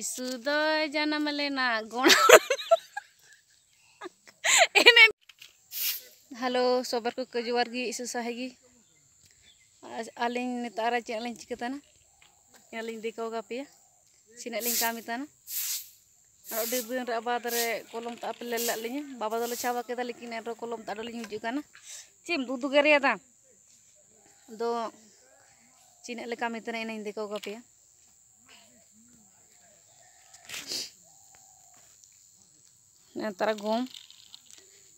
sudah jangan malena, go! halo sobatku kejuwarji susah lagi, aling ntar cik aling cikita Yang aling dekau kapi ya, si aling kami tana, orang di dalam bapak dari kolom tapi lalanya, bapak dulu cawak kita, laki nih pro kolom tada lini hujuga na, cim duduk kerja tana, Untuk si aling kami tana ina indekau kapi ya. Netra गोम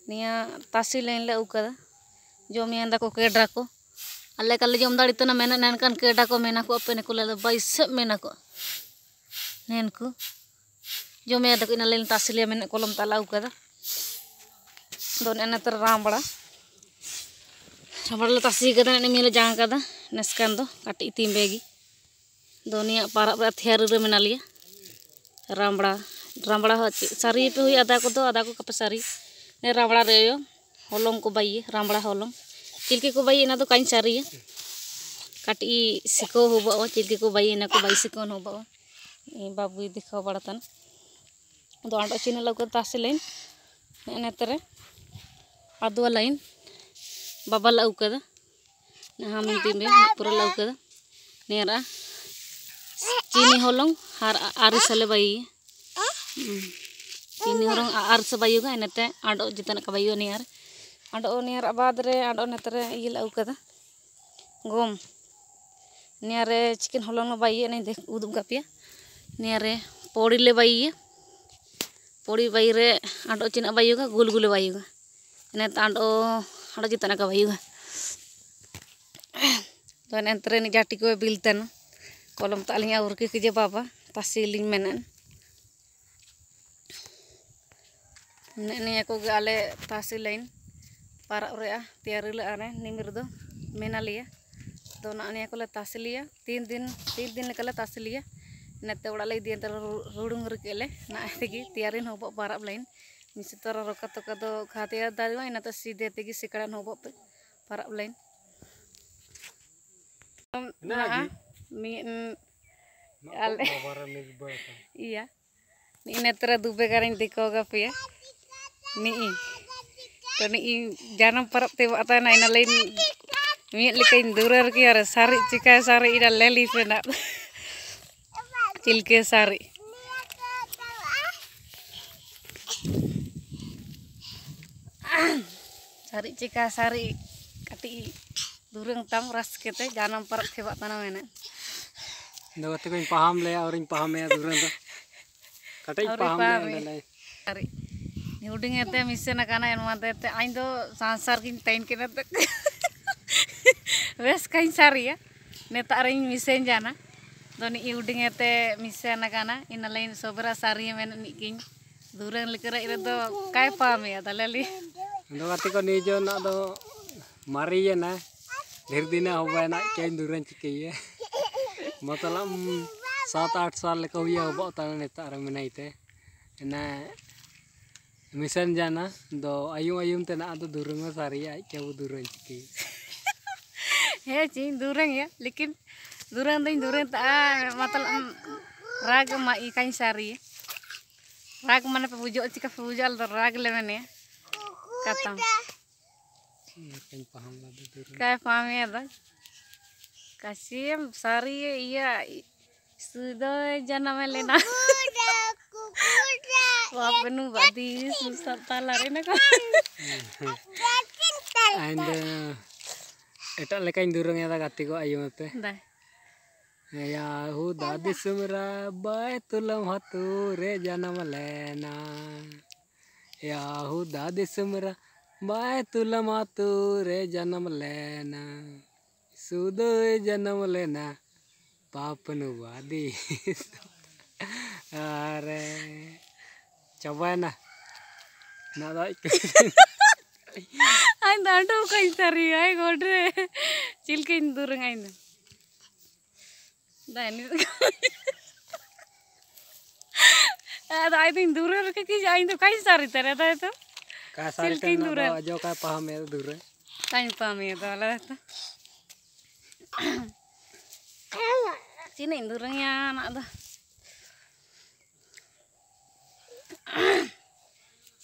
निया तासी लेन ले उकदा जोमियां दा को केडरा को अल्ले कल्ले जोम दा इतना मेना नैन कन केडरा को मेना को अपने को ले दो बाईस मेना को नैन को जोमियां दा को इन लेन तासी ले मेने कोलम ताला उकदा दोन नेतर राम बड़ा चमड़ा ले तासी कदा ने मिले जांग कदा नेस्कन दो कट इतिम बेगी दोनिया पारा थियर रे मेना लिया राम बड़ा रामड़ा सारी पे हुई आधा को दो आधा को कपे सारी रामड़ा रे हॉलम को बाइए रामड़ा हॉलम चिल्की को बाइए इना तो कहीं सारी है काटी सिको हो चिल्की को बाइए इना को बाई सिकोन हो बाबू दिखाओ पड़ता दो आंटो चीन लगे तासे लाइन नेतरे अदवा लाइन बाबा लौकद हम दिमे पूरा लौकद नेरा चीनी हलम हर आरी सले बाइए ini orang kan, ar sebayu kan nete ado jitan kabayu niar ado niar abad re ado netre iya au kada gom niar re chicken holong lo bayi ne dek udum kapia ya. niar re pori le bayi ya. pori bayi re ado china bayu ka gul gul bayu ka nete ado ado jitan kabayu ka तो nete ने जाटी को बिलतन column तालियां उर्की के urki बाबा पासी लिंग menan ᱱᱤᱭᱟᱹ ᱠᱚᱜᱮ line पारे तैयार ᱯᱟᱨᱟᱜ ᱨᱮᱭᱟᱜ ᱛᱮᱭᱟᱨᱤ तो ना तो नया को तासी लिया तीन दिन तीन दिन लेकर तासी लिया नाते उड़ा इदियन ना रुकेले नाते तैयारी हम बारा लाइन निश्चितर रोका तोका तो खाते दावा इनाते सीधे तेगी सिकड़ा हम पे बारा लाइन इना तरह दुबे दिखोगा पे nii to nii janam parap te ata na ina lain mi lika indurar ki ara sari cika sari ida leli pena cilke sari sari cika sari kati durung tam ras kete janam parap te ata na mena दवा तो कोई पहाम ले और paham पहाम में दूर कटे पहाम udah ete misalnya nak anak yang mantep itu, aing kini tain kena wes kain saria, ya, neta arin misalnya jana, doni i ete ngerti misalnya nak anak, ina lain sobera sari yang mana nikin, durian lekara itu tuh kaya paham ya, talali. Ini waktu kau nijo nak tuh mari ya na, lir dina hawa ya nak kain durian cikai ya, matalam. Mm, Saat-saat lekau ia buat tanah neta arah mana itu, na misan jana do ayung ayung tena ato durung sari ya kya bu durung ciki he ya, cing durung ya likin durung ding durung ta ah, matal mm, ragu ma ikan sari ragu mana pebujo cika pebujo al rag lemen ya kata iya, kan kaya paham ya dah kasih sari ya sudah jana melena Wah penuh badi susah talar ini kok. And itu leka durung ya kati kok ayo mate. Ya, ya hu dadi sumra bae tulam hatu re janam lena. Ya hu dadi sumra bae tulam hatu re janam lena. Sudo e janam lena. Papanu badi. Are. Chavana. Nada. Ay, dando kain sari. Ay, godre. Chilke indurang ay na. Dani. ಅದು ಆಯ್ತು ಇನ್ನು ದೂರ ಇರಕ್ಕೆ ಆಯ್ತು ಕೈ ಸಾರಿ ತಾರೆ ಅದಾಯ್ತು ಸಿಲ್ಕಿನ ದೂರ ಅಜೋ ಕಾ ಪಾಮೆ ದೂರ ತಾಯಿ ಪಾಮೆ ಅದು ಅಲ್ಲ ಆಯ್ತು ಚಿನ್ನ ಇಂದು ರಂಗ ಅದು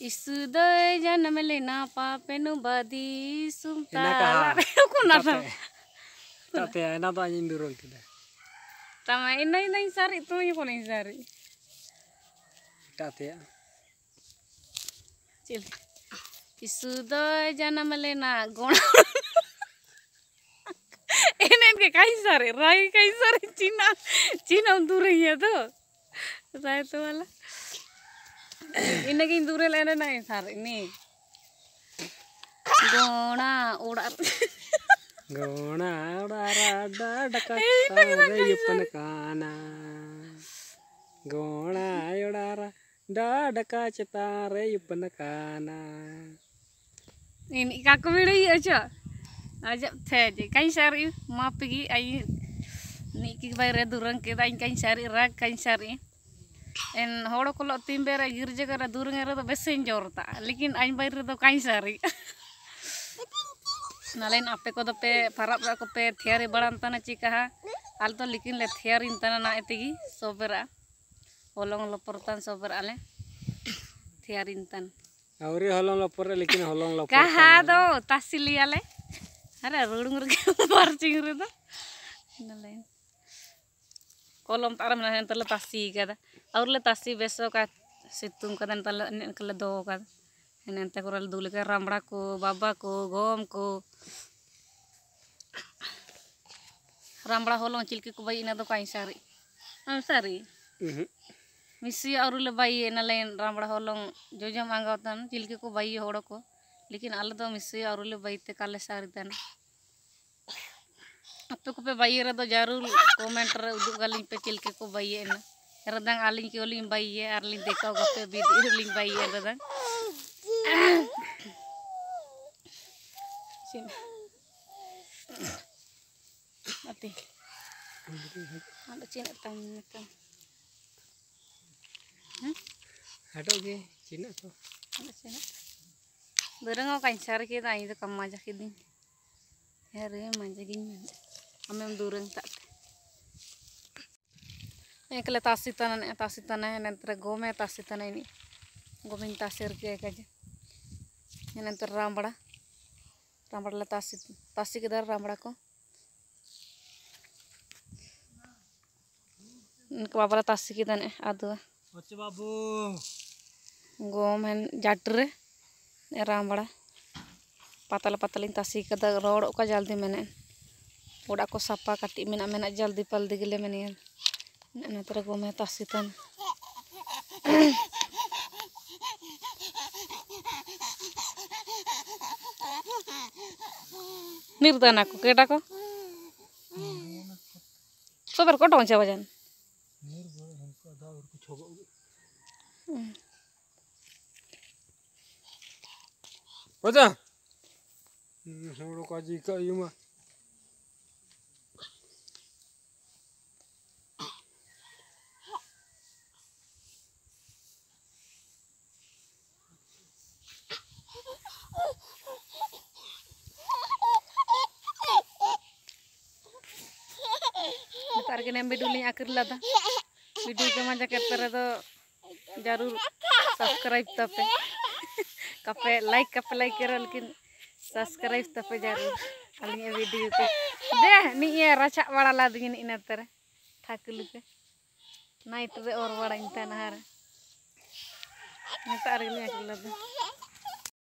ඉස්සුදොයි ජනමලෙනා පාපෙනු බදී සුම්තාලාකුණට තතේ එනතා ඉන්දුරොල්තිද තම එන්න ඉඳයි සාරි තුමයි කොලින් සාරි තතේ චිල් ඉස්සුදොයි ජනමලෙනා ගොණ එනෙන් के कई सारे राय कई सारे चीना चीना दूर ही है तो शायद तो वाला ini naging durel ano na eh, sar ini. Gona, udar Gona, urarada, dakatare, yupan kana. Gona, cinta, dadakacitare, yupan kana. Ini kaku beri aja. Aja teh kan sari, mau pergi ayo. ini bayar durang kita, kain sari rak, kain sari. होड़ को तिंबेर गिरजगर दूरंगर बेसे जोरता लेकिन आइन बाहर कई सारी नाले आपे को पे फराब पे थियारी बड़ा चिका आल तो लेकिन ले थियारी नाते सोबेरा हलंग लपरतान सोबर आले थियारी तन हलंग लपर लेकिन हलंग लपर कहा दो तासिली आले अरे रुड़ुंग रे मार्चिंग रे दो नाले कोलम तारम ना तले तासी कदा और ले तासी बेसो सितुम का दन तल निकल दो दूल के रामड़ा को बाबा को गम को रामड़ा हलो चिलकी को भाई इना दो काई सारी हम सारी मिसी और बाई भाई इना ले रामड़ा होलो जो जो मांगा तन को बाई होड़ो को लेकिन अल तो मिसी और ले ते काले सारी तन आप पे को पे भाई रे दो जरूर कमेंट रे उदुगाली पे चिलकी को बाई इना radang aling ki uling bayi arling dekau gope bidi uling bayi radang sini mati ada cina tang tang ada oke cina tuh ada cina Dorong aku kancar kita kemaja kamu ajakin, hari manjakin, kami durang tak. एकले तासीतन तासीतन है नंतर गोमे तासीतन है गोमिन तासीर के कज नंतर रामबड़ा रामबड़ा ला तासी तासी के दर रामबड़ा को इनको बाबा ला तासी के दन आदु अच्छे बाबू गोम है जाटरे रामबड़ा पतल पतल इन तासी के रोड का जल्दी मैंने उड़ा को सप्पा कटी मैंने मैंने जल्दी पल दिगले मैंने Ano निर्दना को केटा को सोबर को टोंचे वजन वजन सोड़ो काजी का युमा लेकिन हम वीडियो लिया लादा वीडियो जमा मजा करते तो जरूर सब्सक्राइब तपे कपे लाइक कपे लाइक करो लेकिन सब्सक्राइब तपे जरूर अलिया वीडियो को दे नहीं रचा बड़ा ला दी इन तरह ठाकुल के नाइट और बड़ा इंतजार नतार लिया कर लादा